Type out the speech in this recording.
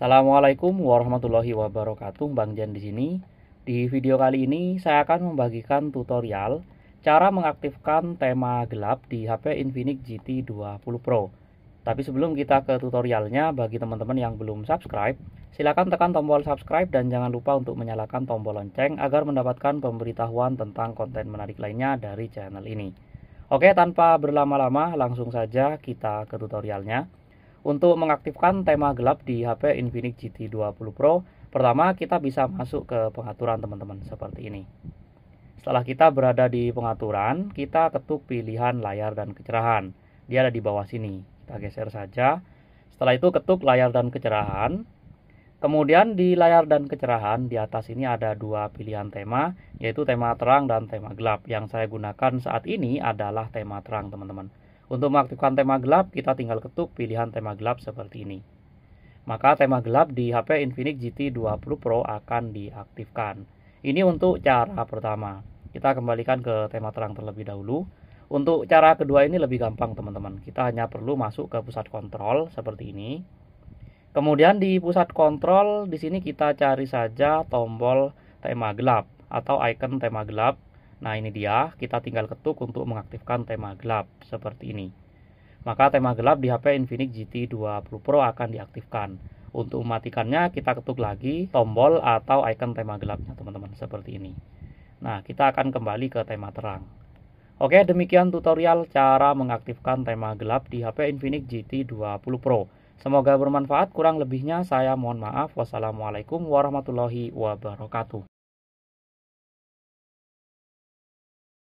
Assalamualaikum warahmatullahi wabarakatuh, Bang Jan di sini. Di video kali ini saya akan membagikan tutorial cara mengaktifkan tema gelap di HP Infinix GT 20 Pro. Tapi sebelum kita ke tutorialnya, bagi teman-teman yang belum subscribe, silakan tekan tombol subscribe dan jangan lupa untuk menyalakan tombol lonceng agar mendapatkan pemberitahuan tentang konten menarik lainnya dari channel ini. Oke, tanpa berlama-lama, langsung saja kita ke tutorialnya. Untuk mengaktifkan tema gelap di HP Infinix GT20 Pro, pertama kita bisa masuk ke pengaturan teman-teman seperti ini. Setelah kita berada di pengaturan, kita ketuk pilihan layar dan kecerahan. Dia ada di bawah sini. Kita geser saja. Setelah itu ketuk layar dan kecerahan. Kemudian di layar dan kecerahan di atas ini ada dua pilihan tema, yaitu tema terang dan tema gelap. Yang saya gunakan saat ini adalah tema terang, teman-teman. Untuk mengaktifkan tema gelap, kita tinggal ketuk pilihan tema gelap seperti ini. Maka tema gelap di HP Infinix GT20 Pro akan diaktifkan. Ini untuk cara pertama. Kita kembalikan ke tema terang terlebih dahulu. Untuk cara kedua ini lebih gampang teman-teman. Kita hanya perlu masuk ke pusat kontrol seperti ini. Kemudian di pusat kontrol di sini kita cari saja tombol tema gelap atau icon tema gelap Nah ini dia, kita tinggal ketuk untuk mengaktifkan tema gelap seperti ini. Maka tema gelap di HP Infinix GT 20 Pro akan diaktifkan. Untuk mematikannya kita ketuk lagi tombol atau icon tema gelapnya teman-teman seperti ini. Nah kita akan kembali ke tema terang. Oke demikian tutorial cara mengaktifkan tema gelap di HP Infinix GT 20 Pro. Semoga bermanfaat, kurang lebihnya saya mohon maaf. Wassalamualaikum warahmatullahi wabarakatuh.